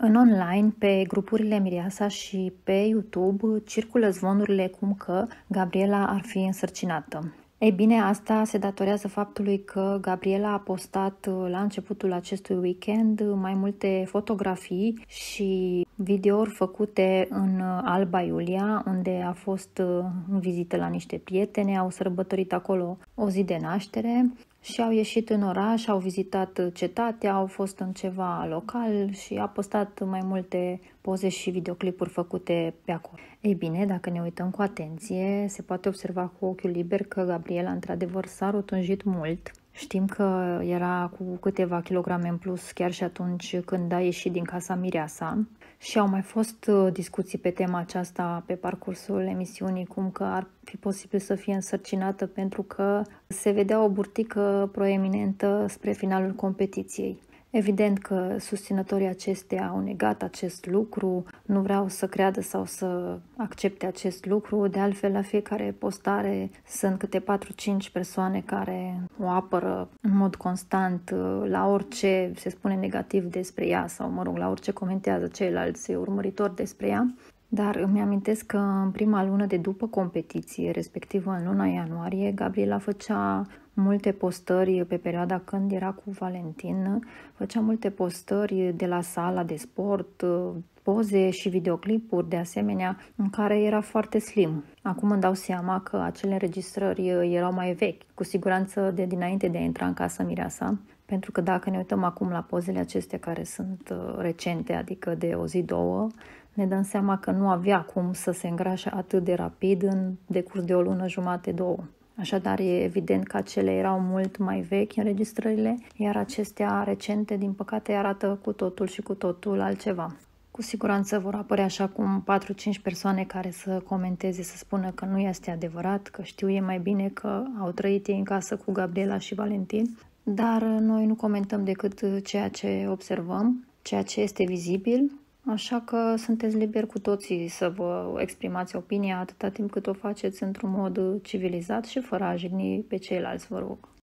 În online, pe grupurile Miriasa și pe YouTube, circulă zvonurile cum că Gabriela ar fi însărcinată. Ei bine, asta se datorează faptului că Gabriela a postat uh, la începutul acestui weekend uh, mai multe fotografii și videouri făcute în uh, Alba Iulia, unde a fost uh, în vizită la niște prietene, au sărbătorit acolo o zi de naștere și au ieșit în oraș, au vizitat uh, cetatea, au fost în ceva local și a postat mai multe poze și videoclipuri făcute pe acolo. Ei bine, dacă ne uităm cu atenție, se poate observa cu ochiul liber că Gabriela într-adevăr s-a rotunjit mult Știm că era cu câteva kilograme în plus chiar și atunci când a ieșit din casa Mireasa și au mai fost uh, discuții pe tema aceasta pe parcursul emisiunii, cum că ar fi posibil să fie însărcinată pentru că se vedea o burtică proeminentă spre finalul competiției. Evident că susținătorii acesteia au negat acest lucru, nu vreau să creadă sau să accepte acest lucru, de altfel la fiecare postare sunt câte 4-5 persoane care o apără în mod constant uh, la orice se spune negativ despre ea sau, mă rog, la orice comentează ceilalți urmăritori despre ea. Dar îmi amintesc că în prima lună de după competiție, respectiv în luna ianuarie, Gabriela făcea multe postări pe perioada când era cu Valentin, făcea multe postări de la sala de sport, poze și videoclipuri de asemenea în care era foarte slim. Acum îmi dau seama că acele înregistrări erau mai vechi, cu siguranță de dinainte de a intra în casă Mireasa, pentru că dacă ne uităm acum la pozele acestea care sunt uh, recente, adică de o zi, două, ne dăm seama că nu avea cum să se îngrașe atât de rapid în decurs de o lună jumate, două. Așadar, e evident că acele erau mult mai vechi înregistrările, iar acestea recente, din păcate, arată cu totul și cu totul altceva. Cu siguranță vor apărea așa cum 4-5 persoane care să comenteze, să spună că nu este adevărat, că știu e mai bine că au trăit ei în casă cu Gabriela și Valentin, dar noi nu comentăm decât ceea ce observăm, ceea ce este vizibil Așa că sunteți liberi cu toții să vă exprimați opinia atâta timp cât o faceți într-un mod civilizat și fără a jigni pe ceilalți, vă rog.